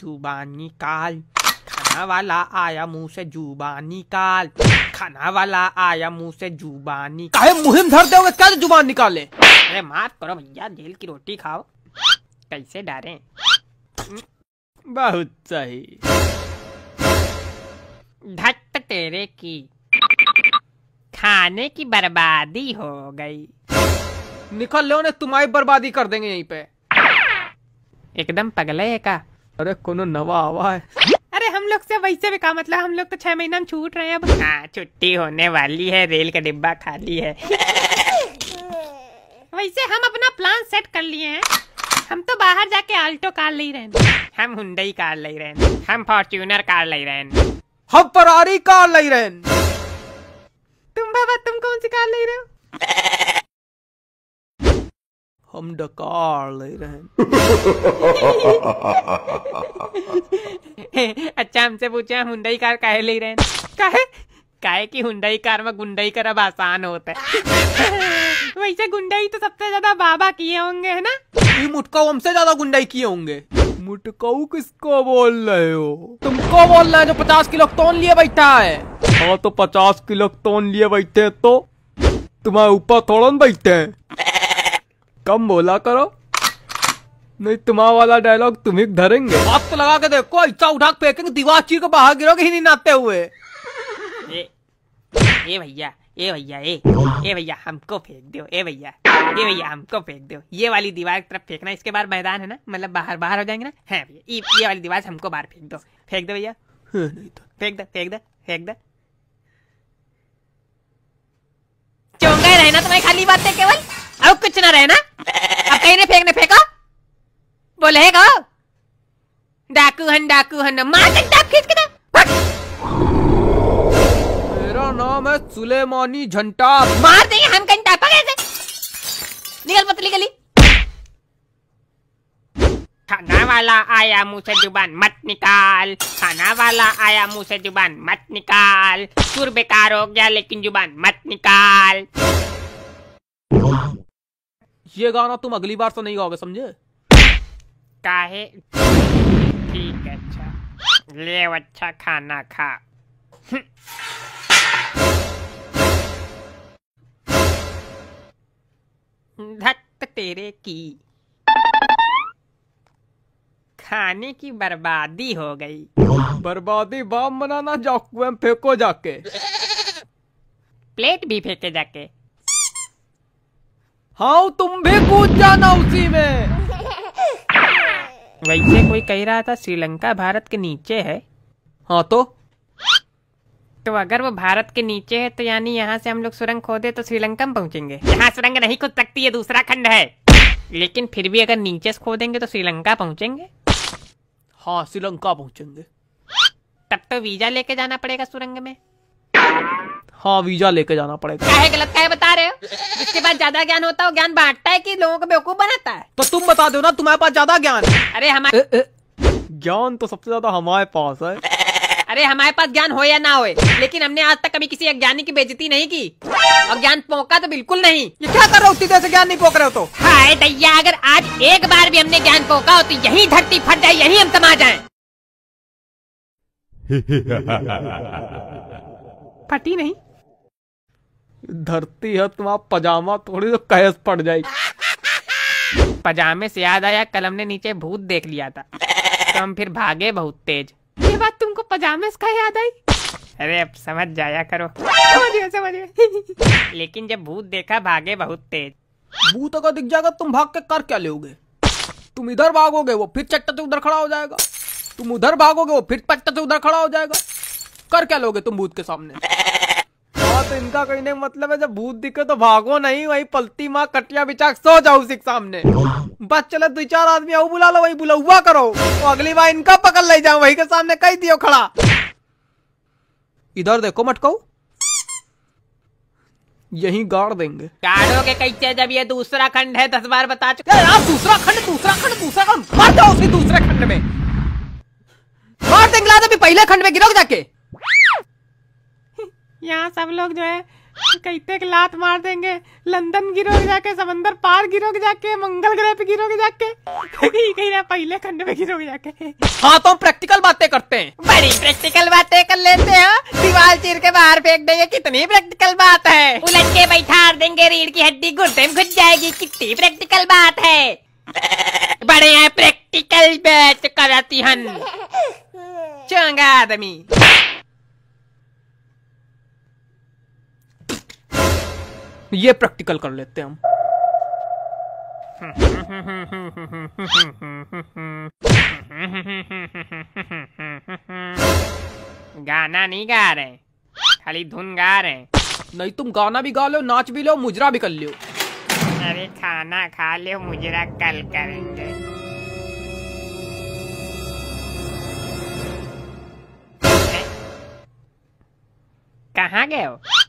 जुबान निकाल खाना वाला आया मुंह से जुबान निकाल खाना वाला आया मुंह से जुबान निकाल मुहिम धर दोगे क्या जुबान निकाले अरे माफ करो भैया जेल की रोटी खाओ कैसे डारे बहुत सही धट तेरे की खाने की बर्बादी हो गई निकल लो ने तुम्हारी बर्बादी कर देंगे यहीं पे एकदम पगले है का अरे कोनो नवा आवा है अरे हम लोग से वैसे भी कहा मतलब हम लोग तो छह महीना में छूट रहे हैं हाँ छुट्टी होने वाली है रेल का डिब्बा खाली है वैसे हम अपना प्लान सेट कर लिए हैं हम तो बाहर जाके आल्टो कार ले रहे हम हुंडई कार ले रहे हम फॉर्च्यूनर कार ले रहे हम फरारी कार ले रहे तुम बाबा तुम कौन सी कार ले रहे हो हम डकार ले रहे हैं अच्छा हमसे पूछे हम हुंडई कार काहे ले रहे हैं काहे काहे की हुंडई कार में गुंडई कर अब आसान होता है वैसे गुंडई तो सबसे ज्यादा बाबा किए होंगे है ना मुटकाऊ हमसे ज्यादा गुंडई किए होंगे मुटकाऊ किसको बोल रहे हो तुमको बोल रहे हो जो पचास किलो तोन लिए बैठा है हाँ तो पचास किलो तोन लिए बैठे तो तुम्हारे ऊपर थोड़ा बैठे हैं कम बोला करो नहीं तुम्हार वाला डायलॉग तुम ही धरेंगे आप तो लगा के देखो इच्छा उठा फेंकेंगे दीवार चीज को बाहर गिरोगे ही नहीं नाते हुए ए, भैया ए भैया ए ए भैया हमको फेंक दो ए भैया ए भैया हमको फेंक दो ये वाली दीवार की तरफ फेंकना इसके बाहर मैदान है ना मतलब बाहर बाहर हो जाएंगे ना है भैया ये, वाली दीवार से हमको बाहर फेंक दो फेंक दो भैया तो। फेंक दो फेंक दो फेंक दो चौंका रहना तुम्हें खाली बात है केवल अब कुछ ना रहे ना अब कहीं ने फेंकने फेंका बोलेगा डाकू हन डाकू हन मार के डाक खींच के दे मेरा नाम है सुलेमानी झंटा मार दे हम कहीं डाका कैसे निकल पतली गली खाना वाला आया मुँह से जुबान मत निकाल खाना वाला आया मुँह से जुबान मत निकाल सुर बेकार हो गया लेकिन जुबान मत निकाल ये गाना तुम अगली बार से नहीं गाओगे समझे काहे ठीक अच्छा ले अच्छा खाना खा धत तेरे की खाने की बर्बादी हो गई बर्बादी बम बनाना जाकू फेंको जाके प्लेट भी फेंके जाके हाँ तुम भी कूद जाना उसी में वैसे कोई कह रहा था श्रीलंका भारत के नीचे है हाँ तो तो अगर वो भारत के नीचे है तो यानी यहाँ से हम लोग सुरंग खोदे तो श्रीलंका में पहुँचेंगे यहाँ सुरंग नहीं खोद सकती है दूसरा खंड है लेकिन फिर भी अगर नीचे से खोदेंगे तो श्रीलंका पहुँचेंगे हाँ श्रीलंका पहुँचेंगे तब तो वीजा लेके जाना पड़ेगा सुरंग में हाँ वीजा लेके जाना पड़ेगा क्या है गलत क्या बता रहे हो जिसके पास ज्यादा ज्ञान होता है ज्ञान बांटता है कि लोगों को बेवकूफ बनाता है तो तुम बता दो ना तुम्हारे पास ज्यादा ज्ञान अरे हमारे ज्ञान तो सबसे ज्यादा हमारे पास है अरे हमारे पास ज्ञान हो या ना हो लेकिन हमने आज तक कभी किसी अज्ञानी की बेजती नहीं की और ज्ञान पोंका तो बिल्कुल नहीं ये क्या कर रहे हो उतनी देर से ज्ञान नहीं पोक रहे हो तो हाय दैया अगर आज एक बार भी हमने ज्ञान पोंका हो तो यही धरती फट जाए यही हम समा जाए फटी नहीं धरती है तुम्हारा तो पजामा थोड़ी तो कैस पड़ जाएगी पजामे से याद आया कलम ने नीचे भूत देख लिया था तो हम फिर भागे बहुत तेज ये बात तुमको पजामे का याद आई अरे अब समझ जाया करो समझिए समझिए लेकिन जब भूत देखा भागे बहुत तेज भूत अगर दिख जाएगा तुम भाग के कर क्या लोगे तुम इधर भागोगे वो फिर चट्टा से उधर खड़ा हो जाएगा तुम उधर भागोगे वो फिर पट्टा से उधर खड़ा हो जाएगा कर क्या लोगे तुम भूत के सामने तो इनका कहीं नहीं मतलब है जब भूत दिखे तो भागो नहीं वही पलती माँ कटिया बिचाक सो जाओ उसी के सामने बस चले दो चार आदमी आओ बुला लो वही बुला हुआ करो तो अगली बार इनका पकड़ ले जाओ वही के सामने कही दियो खड़ा इधर देखो मटको यही गाड़ देंगे गाड़ो के कैसे जब ये दूसरा खंड है दस बार बता चुके दूसरा खंड दूसरा खंड दूसरा खंड मार जाओ उसी दूसरे खंड में मार देंगे पहले खंड में गिरोगे जाके यहाँ सब लोग जो है कहते लात मार देंगे लंदन गिरोगे जाके समंदर पार गिरोगे जाके मंगल ग्रह पे गिरोगे जाके कहीं ना पहले खंड में गिरोगे जाके हाँ तो प्रैक्टिकल बातें करते हैं बड़ी प्रैक्टिकल बातें कर लेते हो दीवार चीर के बाहर फेंक देंगे कितनी प्रैक्टिकल बात है उलट के बैठा देंगे रीढ़ की हड्डी गुर्दे में घुस जाएगी कितनी प्रैक्टिकल बात है बड़े हैं प्रैक्टिकल बैच कराती हन चंगा आदमी ये प्रैक्टिकल कर लेते हैं हम गाना नहीं गा रहे खाली धुन गा रहे नहीं तुम गाना भी गा लो नाच भी लो मुजरा भी कर लो अरे खाना खा लो मुजरा कल करेंगे कहाँ गए हो